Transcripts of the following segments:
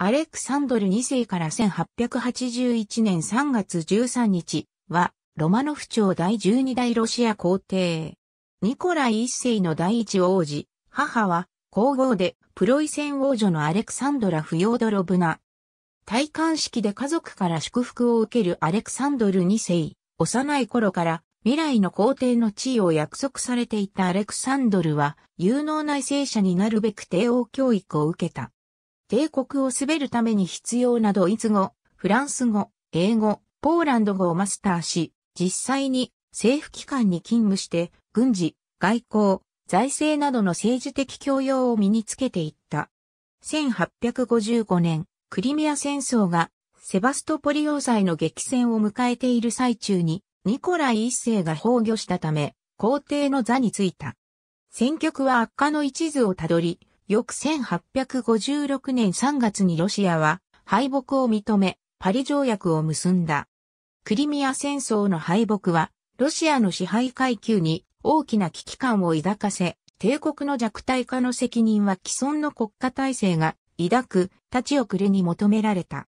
アレクサンドル2世から1881年3月13日は、ロマノフ朝第12代ロシア皇帝。ニコライ1世の第一王子、母は、皇后で、プロイセン王女のアレクサンドラ・フヨドロブナ。戴冠式で家族から祝福を受けるアレクサンドル2世。幼い頃から、未来の皇帝の地位を約束されていたアレクサンドルは、有能な異性者になるべく帝王教育を受けた。帝国を滑るために必要などいつ語、フランス語、英語、ポーランド語をマスターし、実際に政府機関に勤務して、軍事、外交、財政などの政治的教養を身につけていった。1855年、クリミア戦争がセバストポリ要塞の激戦を迎えている最中に、ニコライ一世が崩御したため、皇帝の座についた。戦局は悪化の一途をたどり、翌1856年3月にロシアは敗北を認め、パリ条約を結んだ。クリミア戦争の敗北は、ロシアの支配階級に大きな危機感を抱かせ、帝国の弱体化の責任は既存の国家体制が抱く立ち遅れに求められた。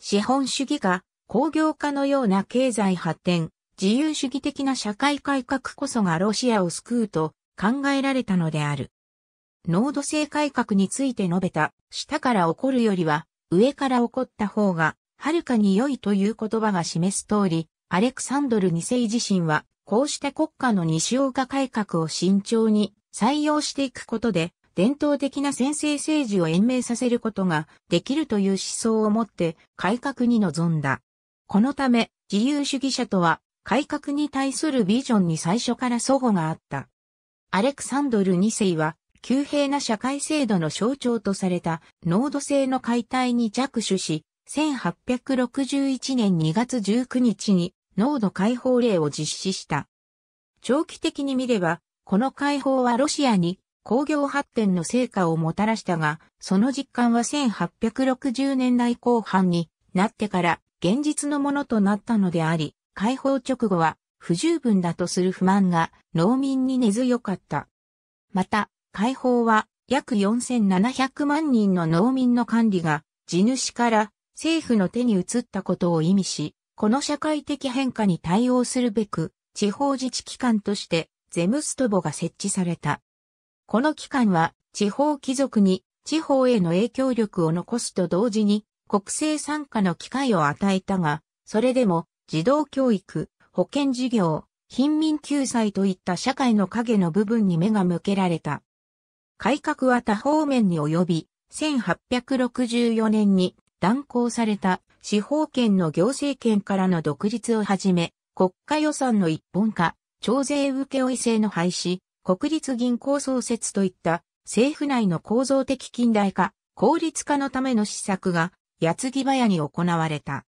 資本主義化、工業化のような経済発展、自由主義的な社会改革こそがロシアを救うと考えられたのである。濃度性改革について述べた、下から起こるよりは、上から起こった方が、はるかに良いという言葉が示す通り、アレクサンドル2世自身は、こうした国家の西岡改革を慎重に採用していくことで、伝統的な先制政治を延命させることができるという思想を持って改革に臨んだ。このため、自由主義者とは、改革に対するビジョンに最初から祖母があった。アレクサンドル2世は、急平な社会制度の象徴とされた濃度性の解体に着手し、1861年2月19日に濃度解放令を実施した。長期的に見れば、この解放はロシアに工業発展の成果をもたらしたが、その実感は1860年代後半になってから現実のものとなったのであり、解放直後は不十分だとする不満が農民に根強かった。また、解放は約4700万人の農民の管理が地主から政府の手に移ったことを意味し、この社会的変化に対応するべく地方自治機関としてゼムストボが設置された。この機関は地方貴族に地方への影響力を残すと同時に国政参加の機会を与えたが、それでも児童教育、保険事業、貧民救済といった社会の影の部分に目が向けられた。改革は多方面に及び、1864年に断行された司法権の行政権からの独立をはじめ、国家予算の一本化、徴税受負制の廃止、国立銀行創設といった政府内の構造的近代化、効率化のための施策が、やつぎ早に行われた。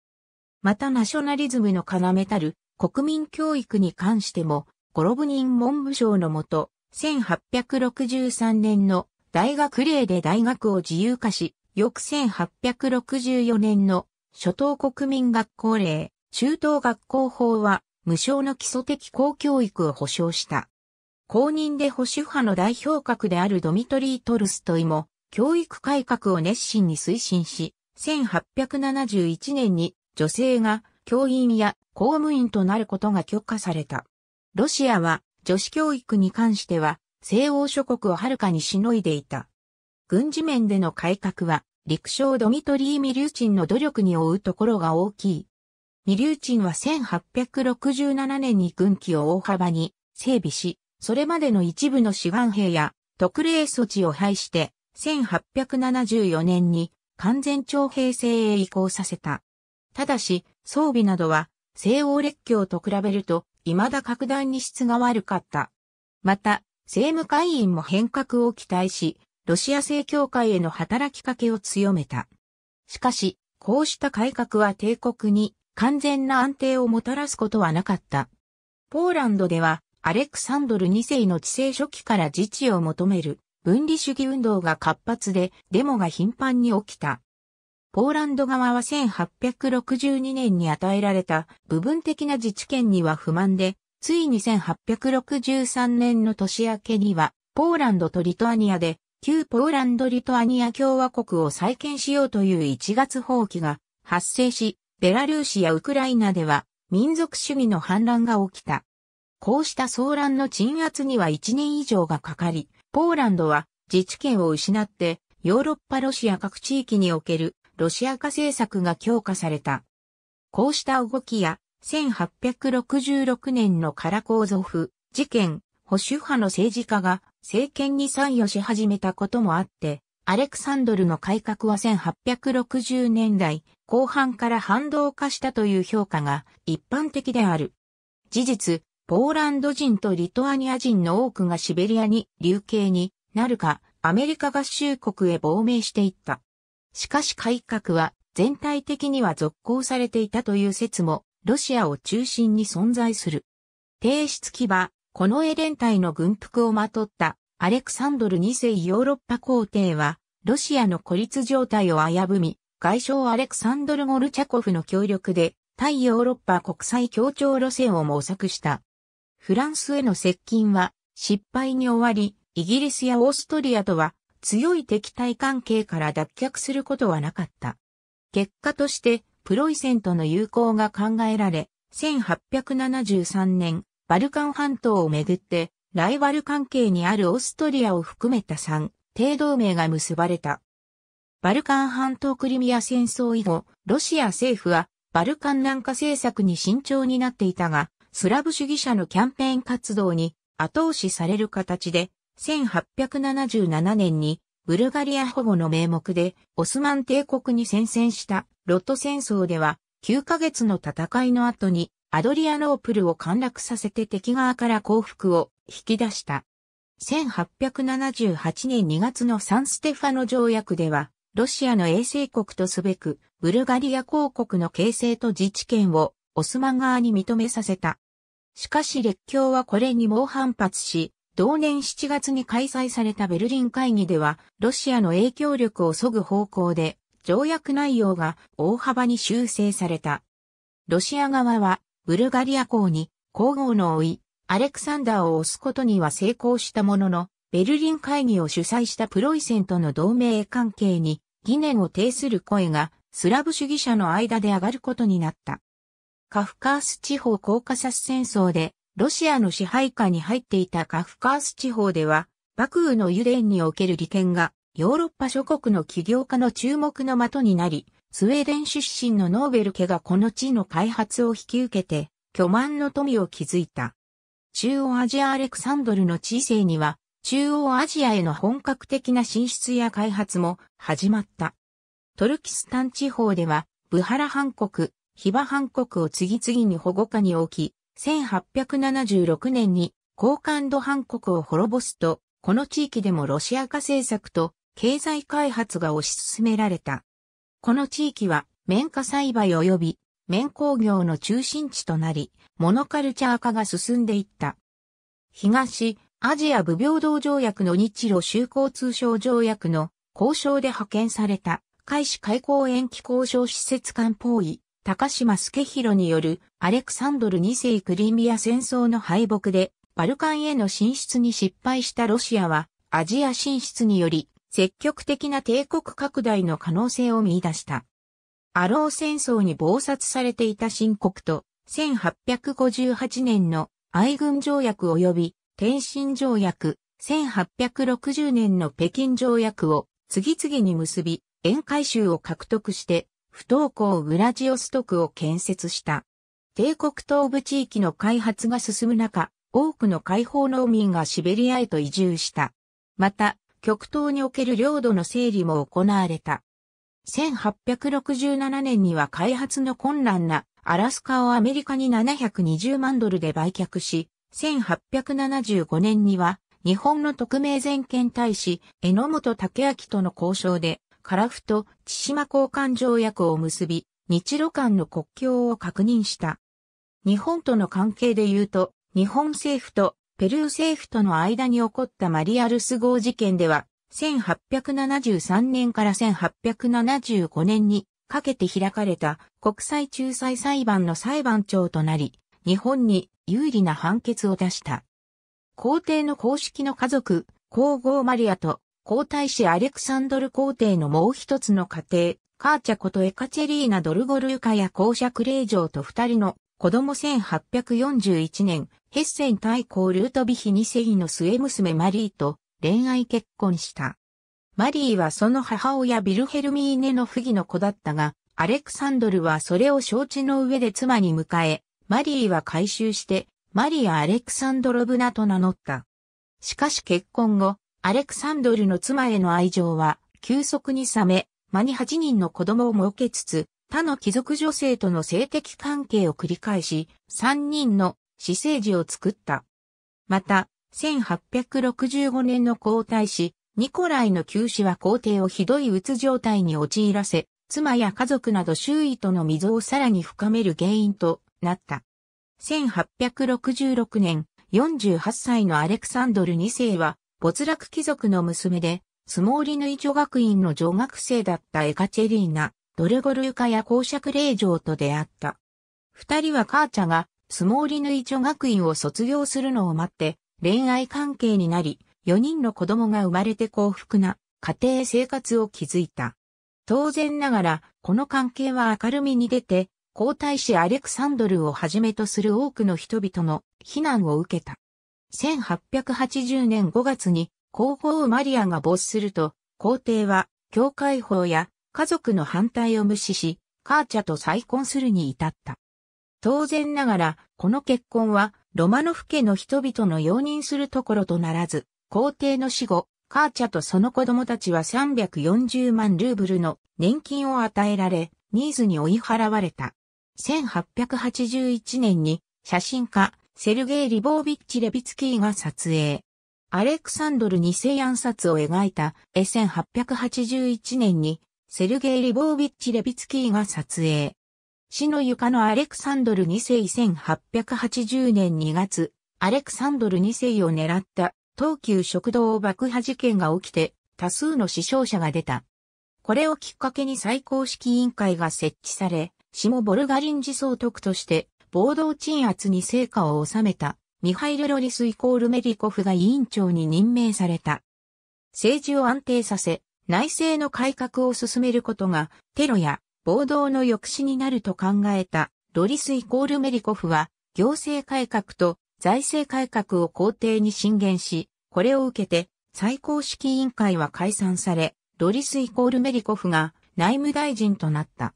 またナショナリズムの要たる国民教育に関しても、ゴロブニン文部省のもと、1863年の大学令で大学を自由化し、翌1864年の初等国民学校令、中等学校法は無償の基礎的公教育を保障した。公認で保守派の代表格であるドミトリー・トルストイも教育改革を熱心に推進し、1871年に女性が教員や公務員となることが許可された。ロシアは女子教育に関しては、西欧諸国をはるかにしのいでいた。軍事面での改革は、陸将ドミトリー・ミリューチンの努力に負うところが大きい。ミリューチンは1867年に軍機を大幅に整備し、それまでの一部の志願兵や特例措置を廃して、1874年に完全徴兵制へ移行させた。ただし、装備などは西欧列強と比べると、未だ格段に質が悪かった。また、政務会員も変革を期待し、ロシア正教会への働きかけを強めた。しかし、こうした改革は帝国に完全な安定をもたらすことはなかった。ポーランドでは、アレクサンドル2世の治世初期から自治を求める分離主義運動が活発でデモが頻繁に起きた。ポーランド側は1862年に与えられた部分的な自治権には不満で、ついに1863年の年明けには、ポーランドとリトアニアで、旧ポーランド・リトアニア共和国を再建しようという1月放棄が発生し、ベラルーシやウクライナでは民族主義の反乱が起きた。こうした騒乱の鎮圧には1年以上がかかり、ポーランドは自治権を失ってヨーロッパロシア各地域におけるロシア化政策が強化された。こうした動きや、1866年のカラコーゾフ事件、保守派の政治家が政権に参与し始めたこともあって、アレクサンドルの改革は1860年代後半から反動化したという評価が一般的である。事実、ポーランド人とリトアニア人の多くがシベリアに流刑になるか、アメリカ合衆国へ亡命していった。しかし改革は全体的には続行されていたという説も、ロシアを中心に存在する。提出機は、このエレン隊の軍服をまとったアレクサンドル2世ヨーロッパ皇帝は、ロシアの孤立状態を危ぶみ、外相アレクサンドル・ゴルチャコフの協力で、対ヨーロッパ国際協調路線を模索した。フランスへの接近は失敗に終わり、イギリスやオーストリアとは強い敵対関係から脱却することはなかった。結果として、プロイセンとの友好が考えられ、1873年、バルカン半島をめぐって、ライバル関係にあるオーストリアを含めた3、帝同盟が結ばれた。バルカン半島クリミア戦争以後、ロシア政府は、バルカン南下政策に慎重になっていたが、スラブ主義者のキャンペーン活動に後押しされる形で、1877年にブルガリア保護の名目でオスマン帝国に宣戦したロット戦争では9ヶ月の戦いの後にアドリアノープルを陥落させて敵側から降伏を引き出した。1878年2月のサンステファノ条約では、ロシアの衛星国とすべく、ブルガリア公国の形成と自治権をオスマン側に認めさせた。しかし列強はこれに猛反発し、同年7月に開催されたベルリン会議では、ロシアの影響力を削ぐ方向で、条約内容が大幅に修正された。ロシア側は、ブルガリア港に皇后の老い、アレクサンダーを押すことには成功したものの、ベルリン会議を主催したプロイセンとの同盟関係に疑念を呈する声がスラブ主義者の間で上がることになった。カフカース地方コーカサス戦争でロシアの支配下に入っていたカフカース地方では、幕府の油田における利権がヨーロッパ諸国の起業家の注目の的になり、スウェーデン出身のノーベル家がこの地の開発を引き受けて、巨万の富を築いた。中央アジアアレクサンドルの地勢には、中央アジアへの本格的な進出や開発も始まった。トルキスタン地方では、ブハラハン国、ヒバハン国を次々に保護下に置き、1876年に高感度反国を滅ぼすと、この地域でもロシア化政策と経済開発が推し進められた。この地域は綿花栽培及び綿工業の中心地となり、モノカルチャー化が進んでいった。東、アジア不平等条約の日露修好通商条約の交渉で派遣された、開始開港延期交渉施設間包囲、高島助弘によるアレクサンドル2世クリミア戦争の敗北でバルカンへの進出に失敗したロシアはアジア進出により積極的な帝国拡大の可能性を見出した。アロー戦争に暴殺されていた新国と1858年の愛軍条約及び天津条約、1860年の北京条約を次々に結び、宴会州を獲得して不登校グラジオストクを建設した。帝国東部地域の開発が進む中、多くの解放農民がシベリアへと移住した。また、極東における領土の整理も行われた。1867年には開発の困難なアラスカをアメリカに720万ドルで売却し、1875年には日本の特命全権大使、榎本武明との交渉でカラフト、千島交換条約を結び、日露間の国境を確認した。日本との関係で言うと、日本政府とペルー政府との間に起こったマリアルス号事件では、1873年から1875年にかけて開かれた国際仲裁裁判の裁判長となり、日本に有利な判決を出した。皇帝の公式の家族、皇后マリアと皇太子アレクサンドル皇帝のもう一つの家庭、カーチャことエカチェリーナ・ドルゴルーカや公爵令嬢と二人の子供1841年、ヘッセン対抗ルートビヒ二世の末娘マリーと恋愛結婚した。マリーはその母親ビルヘルミーネの不義の子だったが、アレクサンドルはそれを承知の上で妻に迎え、マリーは改修して、マリア・アレクサンドロブナと名乗った。しかし結婚後、アレクサンドルの妻への愛情は急速に冷め、間に8人の子供を設けつつ、他の貴族女性との性的関係を繰り返し、3人の私生児を作った。また、1865年の皇太子、ニコライの旧死は皇帝をひどい鬱状態に陥らせ、妻や家族など周囲との溝をさらに深める原因となった。1866年、48歳のアレクサンドル2世は、没落貴族の娘で、スモーリヌイ女学院の女学生だったエカチェリーナ、ドルゴルユカや公爵令嬢と出会った。二人はカーチャが、スモーリヌイ女学院を卒業するのを待って、恋愛関係になり、四人の子供が生まれて幸福な家庭生活を築いた。当然ながら、この関係は明るみに出て、皇太子アレクサンドルをはじめとする多くの人々の非難を受けた。1880年5月に皇后マリアが没すると、皇帝は教会法や家族の反対を無視し、カーチャと再婚するに至った。当然ながら、この結婚はロマノフ家の人々の容認するところとならず、皇帝の死後、カーチャとその子供たちは340万ルーブルの年金を与えられ、ニーズに追い払われた。1881年に写真家、セルゲイ・リボービッチ・レビツキーが撮影。アレクサンドル二世暗殺を描いた絵1881年にセルゲイ・リボービッチ・レビツキーが撮影。死の床のアレクサンドル二世1880年2月、アレクサンドル二世を狙った東急食堂爆破事件が起きて多数の死傷者が出た。これをきっかけに最高式委員会が設置され、下ボルガリン自総督として暴動鎮圧に成果を収めた、ミハイル・ロリスイコールメリコフが委員長に任命された。政治を安定させ、内政の改革を進めることが、テロや暴動の抑止になると考えた、ロリスイコールメリコフは、行政改革と財政改革を皇帝に進言し、これを受けて、最高指揮委員会は解散され、ロリスイコールメリコフが内務大臣となった。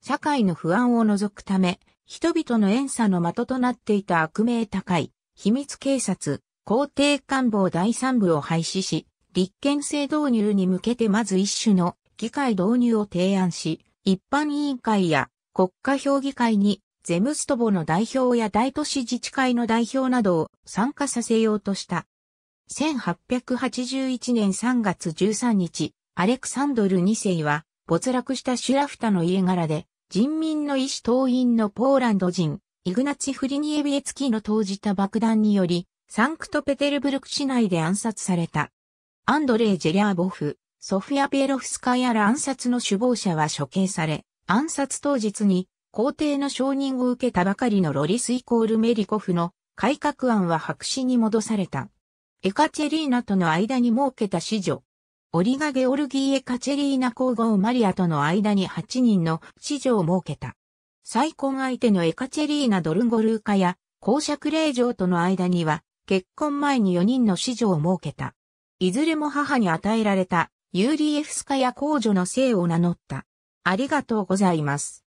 社会の不安を除くため、人々の怨嗟の的となっていた悪名高い、秘密警察、皇帝官房第三部を廃止し、立憲制導入に向けてまず一種の議会導入を提案し、一般委員会や国家評議会にゼムストボの代表や大都市自治会の代表などを参加させようとした。1881年3月13日、アレクサンドル2世は没落したシュラフタの家柄で人民の意志党員のポーランド人、イグナチ・フリニエビエツキの投じた爆弾により、サンクトペテルブルク市内で暗殺された。アンドレイ・ジェリャーボフ、ソフィア・ペエロフスカヤら暗殺の首謀者は処刑され、暗殺当日に皇帝の承認を受けたばかりのロリス・イコール・メリコフの改革案は白紙に戻された。エカチェリーナとの間に設けた子女、オリガ・ゲオルギーエ・カチェリーナ皇后マリアとの間に8人の子女を設けた。再婚相手のエカチェリーナ・ドルンゴルーカや公爵令嬢との間には結婚前に4人の子女を設けた。いずれも母に与えられたユーリエフスカや公女の姓を名乗った。ありがとうございます。